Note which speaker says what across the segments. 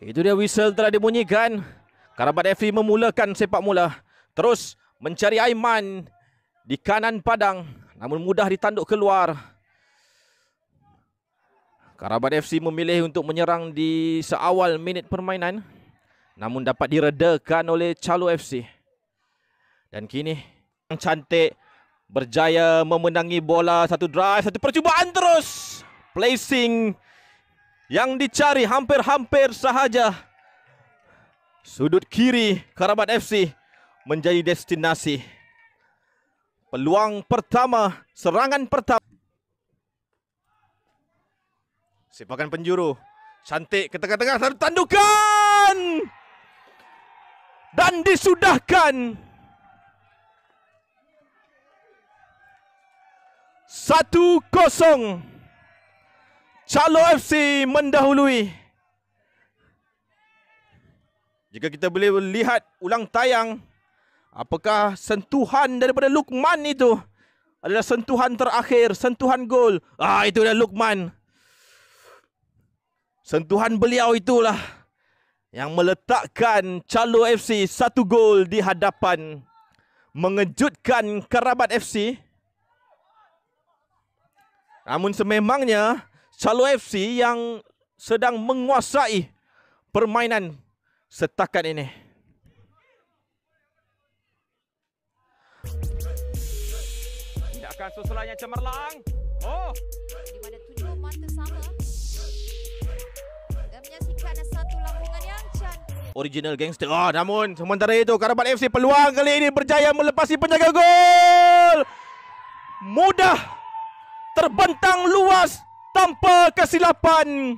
Speaker 1: Itu dia whistle telah dibunyikan. Karabat FV memulakan sepak mula. Terus mencari Aiman di kanan padang. Namun mudah ditanduk keluar. Karabat FC memilih untuk menyerang di seawal minit permainan. Namun dapat diredakan oleh Calo FC. Dan kini yang cantik berjaya memenangi bola satu drive. Satu percubaan terus. Placing yang dicari hampir-hampir sahaja sudut kiri Karabat FC menjadi destinasi peluang pertama serangan pertama sepakan penjuru cantik ke tengah-tengah tandukan dan disudahkan satu kosong Calo FC mendahului. Jika kita boleh lihat ulang tayang, apakah sentuhan daripada Lukman itu adalah sentuhan terakhir, sentuhan gol. Ah, itu dah Lukman. Sentuhan beliau itulah yang meletakkan Calo FC satu gol di hadapan mengejutkan Kerabat FC. Namun sememangnya Calo FC yang sedang menguasai permainan setakat ini. Tindakan susulannya cemerlang. Oh. Di mana tujuh mata sama. Dan menyaksikan satu lambungan yang cantik. Original gangster. oh, namun sementara itu Karabat FC peluang kali ini berjaya melepasi penjaga gol. Mudah terbentang luas tanpa kesilapan.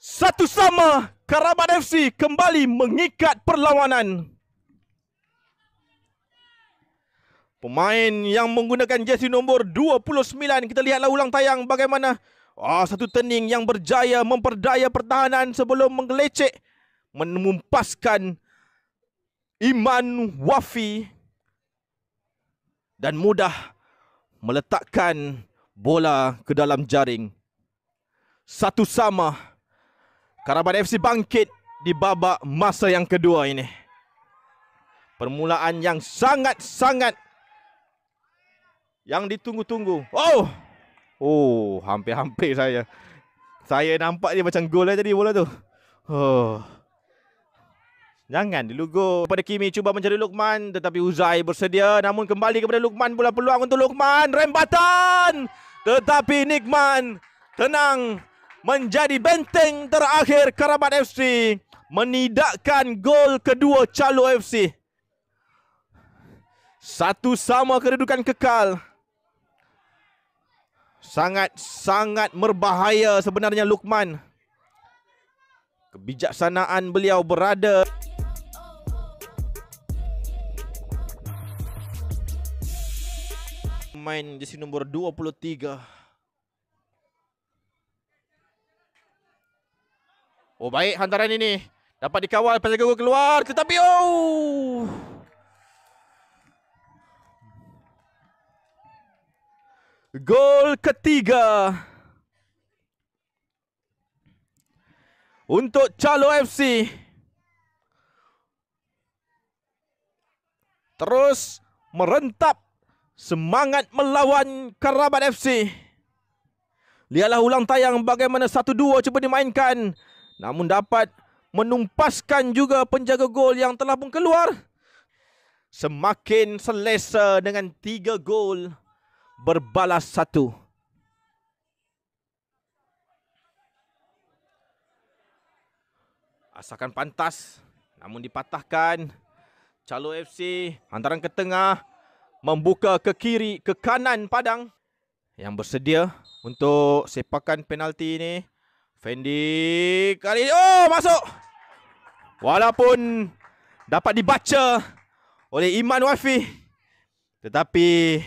Speaker 1: Satu sama Karabat FC kembali mengikat perlawanan. Pemain yang menggunakan jersey nombor 29 kita lihatlah ulang tayang bagaimana ah satu tening yang berjaya memperdaya pertahanan sebelum menggelecek menumpaskan Iman Wafi dan mudah meletakkan bola ke dalam jaring. Satu sama. Karabat FC bangkit di babak masa yang kedua ini. Permulaan yang sangat-sangat yang ditunggu-tunggu. Oh! Oh, hampir-hampir saya. Saya nampak dia macam gol tadi bola tu. Oh. Jangan dulu go kepada Kimi cuba mencari Lukman tetapi Uzai bersedia namun kembali kepada Lukman bola peluang untuk Lukman Rembatan. Tetapi Nikman tenang menjadi benteng terakhir Karabat FC menidakkan gol kedua Calo FC. Satu sama kedudukan kekal. Sangat-sangat berbahaya sebenarnya Lukman. Kebijaksanaan beliau berada. pemain jersi nombor 23. Oh baik hantaran ini. Dapat dikawal penjaga gol keluar tetapi oh. Gol ketiga. Untuk Chalo FC. Terus merentap Semangat melawan Kerabat FC. Lihatlah ulang tayang bagaimana satu dua cuba dimainkan. Namun dapat menumpaskan juga penjaga gol yang telah pun keluar. Semakin selesa dengan tiga gol berbalas satu. Asalkan pantas namun dipatahkan. Calo FC hantaran ke tengah membuka ke kiri ke kanan padang yang bersedia untuk sepakan penalti ini. Fendi kali oh masuk. Walaupun dapat dibaca oleh Iman Wafi tetapi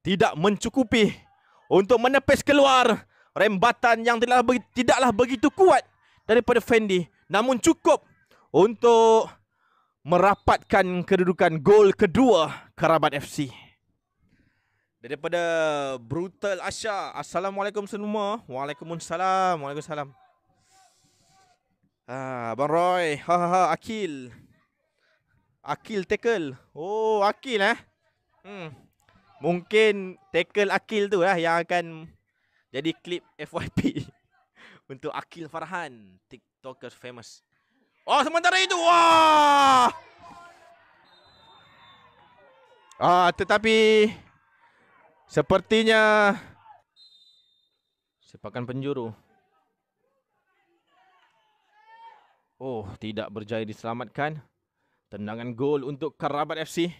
Speaker 1: tidak mencukupi untuk menepis keluar rembatan yang tidaklah, tidaklah begitu kuat daripada Fendi namun cukup untuk merapatkan kedudukan gol kedua Karabat FC. Daripada Brutal Asha. Assalamualaikum semua. Waalaikumsalam. Waalaikumsalam. Ah, Abang Roy. Ha ha ha. Akil. Akil tackle. Oh, Akil eh. Hmm. Mungkin tackle Akil tu lah yang akan jadi klip FYP. untuk Akil Farhan. TikToker famous. Oh, sementara itu. Wah. Wow! Ah, tetapi sepertinya sepakan penjuru. Oh, tidak berjaya diselamatkan. Tendangan gol untuk Kerabat FC.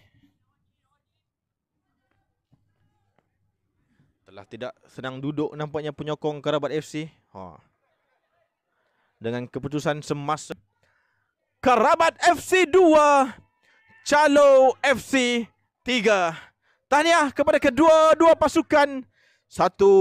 Speaker 1: Telah tidak senang duduk nampaknya penyokong Kerabat FC. Ha. Dengan keputusan semasa. Kerabat FC 2. Calo FC tiga. Tahniah kepada kedua-dua pasukan. Satu.